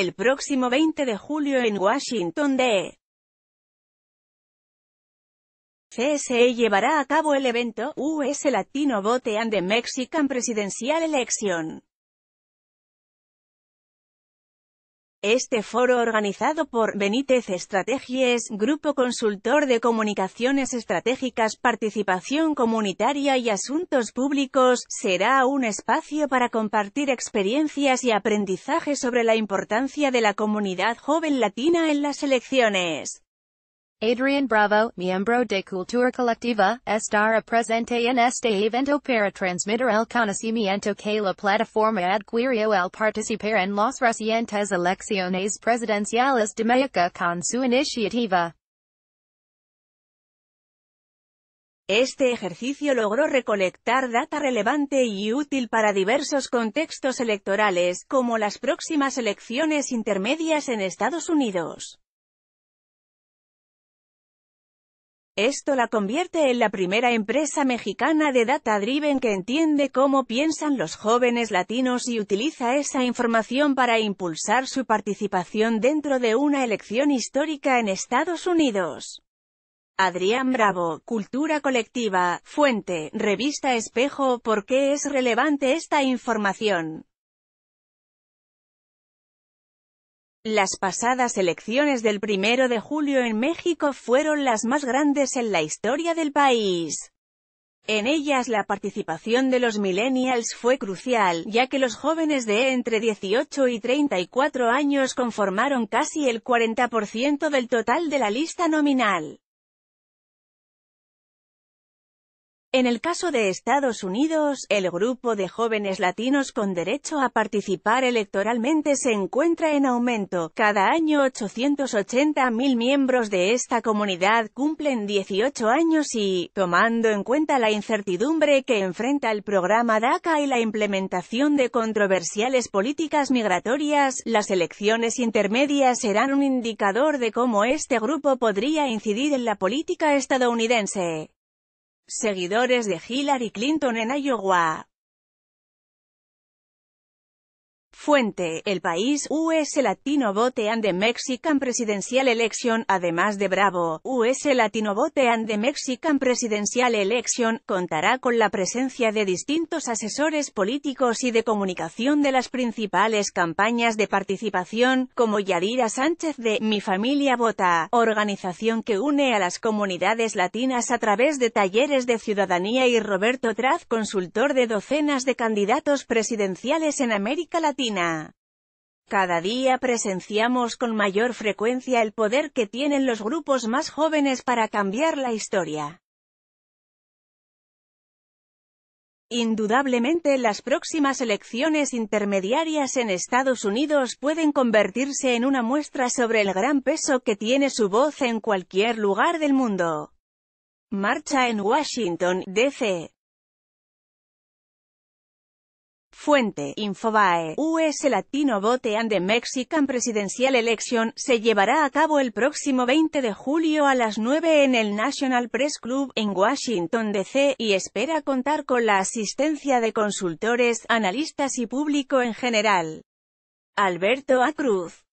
el próximo 20 de julio en Washington, D. CSE llevará a cabo el evento US Latino Vote and the Mexican Presidential Election. Este foro organizado por Benítez Estrategies, Grupo Consultor de Comunicaciones Estratégicas Participación Comunitaria y Asuntos Públicos, será un espacio para compartir experiencias y aprendizaje sobre la importancia de la comunidad joven latina en las elecciones. Adrian Bravo, miembro de Cultura Colectiva, estará presente en este evento para transmitir el conocimiento que la plataforma adquirió al participar en las recientes elecciones presidenciales de México con su iniciativa. Este ejercicio logró recolectar data relevante y útil para diversos contextos electorales, como las próximas elecciones intermedias en Estados Unidos. Esto la convierte en la primera empresa mexicana de data driven que entiende cómo piensan los jóvenes latinos y utiliza esa información para impulsar su participación dentro de una elección histórica en Estados Unidos. Adrián Bravo, Cultura Colectiva, Fuente, Revista Espejo ¿Por qué es relevante esta información? Las pasadas elecciones del primero de julio en México fueron las más grandes en la historia del país. En ellas la participación de los millennials fue crucial, ya que los jóvenes de entre 18 y 34 años conformaron casi el 40% del total de la lista nominal. En el caso de Estados Unidos, el grupo de jóvenes latinos con derecho a participar electoralmente se encuentra en aumento. Cada año 880.000 miembros de esta comunidad cumplen 18 años y, tomando en cuenta la incertidumbre que enfrenta el programa DACA y la implementación de controversiales políticas migratorias, las elecciones intermedias serán un indicador de cómo este grupo podría incidir en la política estadounidense. Seguidores de Hillary Clinton en Iowa Fuente, El País, US Latino Vote and the Mexican Presidential Election, además de Bravo, US Latino Vote and the Mexican Presidential Election, contará con la presencia de distintos asesores políticos y de comunicación de las principales campañas de participación, como Yadira Sánchez de Mi Familia Vota, organización que une a las comunidades latinas a través de talleres de ciudadanía y Roberto Traz, consultor de docenas de candidatos presidenciales en América Latina. Cada día presenciamos con mayor frecuencia el poder que tienen los grupos más jóvenes para cambiar la historia. Indudablemente las próximas elecciones intermediarias en Estados Unidos pueden convertirse en una muestra sobre el gran peso que tiene su voz en cualquier lugar del mundo. Marcha en Washington, D.C. Fuente, Infobae, US Latino Vote and the Mexican Presidential Election, se llevará a cabo el próximo 20 de julio a las 9 en el National Press Club, en Washington, D.C., y espera contar con la asistencia de consultores, analistas y público en general. Alberto A. Cruz